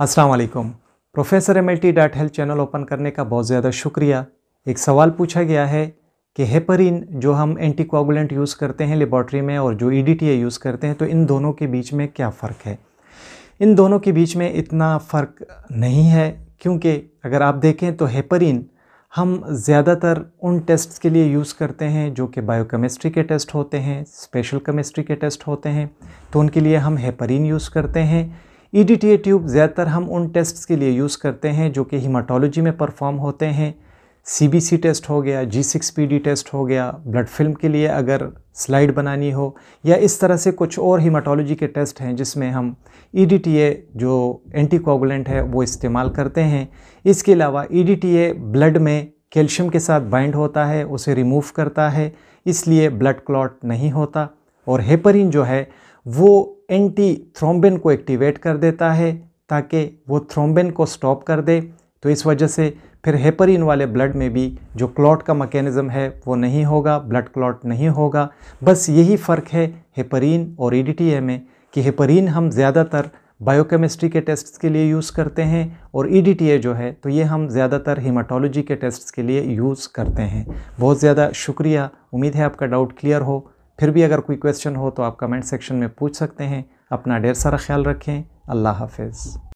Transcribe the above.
अस्सलाम वालेकुम professor M L T dot health channel open करने का बहुत ज़्यादा शुक्रिया एक सवाल पूछा गया है कि हेपरिन जो हम एंटीकोगुलेंट यूज़ करते हैं लेबॉर्ट्री में और जो ई डी टी यूज़ करते हैं तो इन दोनों के बीच में क्या फ़र्क है इन दोनों के बीच में इतना फ़र्क नहीं है क्योंकि अगर आप देखें तो हेपरिन हम ज़्यादातर उन टेस्ट के लिए यूज़ करते हैं जो कि बायोकेमिस्ट्री के टेस्ट होते हैं स्पेशल केमिस्ट्री के टेस्ट होते हैं तो उनके लिए हम हेपरिन यूज़ करते हैं E e D T A tube ज़्यादातर हम उन टेस्ट्स के लिए यूज़ करते हैं जो कि हिमाटोलॉजी में परफॉर्म होते हैं सी बी सी टेस्ट हो गया G six P D test हो गया ब्लड फिल्म के लिए अगर स्लाइड बनानी हो या इस तरह से कुछ और हीमाटोलॉजी के टेस्ट हैं जिसमें हम ई डी टी ए जो एंटीकोगुलेंट है वो इस्तेमाल करते हैं इसके अलावा E D T A blood में कैल्शियम के साथ बाइंड होता है उसे रिमूव करता है इसलिए ब्लड क्लॉट नहीं होता और हेपरिन जो है वो एंटी थ्रोम्बिन को एक्टिवेट कर देता है ताकि वो थ्रोम्बिन को स्टॉप कर दे तो इस वजह से फिर हेपरिन वाले ब्लड में भी जो क्लॉट का मैकेनिज़्म है वो नहीं होगा ब्लड क्लॉट नहीं होगा बस यही फ़र्क है हेपरिन और ई e में कि हेपरिन हम ज़्यादातर बायोकेमिस्ट्री के टेस्ट्स के लिए यूज़ करते हैं और ई e जो है तो ये हम ज़्यादातर हीमाटोलॉजी के टेस्ट्स के लिए यूज़ करते हैं बहुत ज़्यादा शुक्रिया उम्मीद है आपका डाउट क्लियर हो फिर भी अगर कोई क्वेश्चन हो तो आप कमेंट सेक्शन में पूछ सकते हैं अपना ढेर सारा ख्याल रखें अल्लाह हाफिज़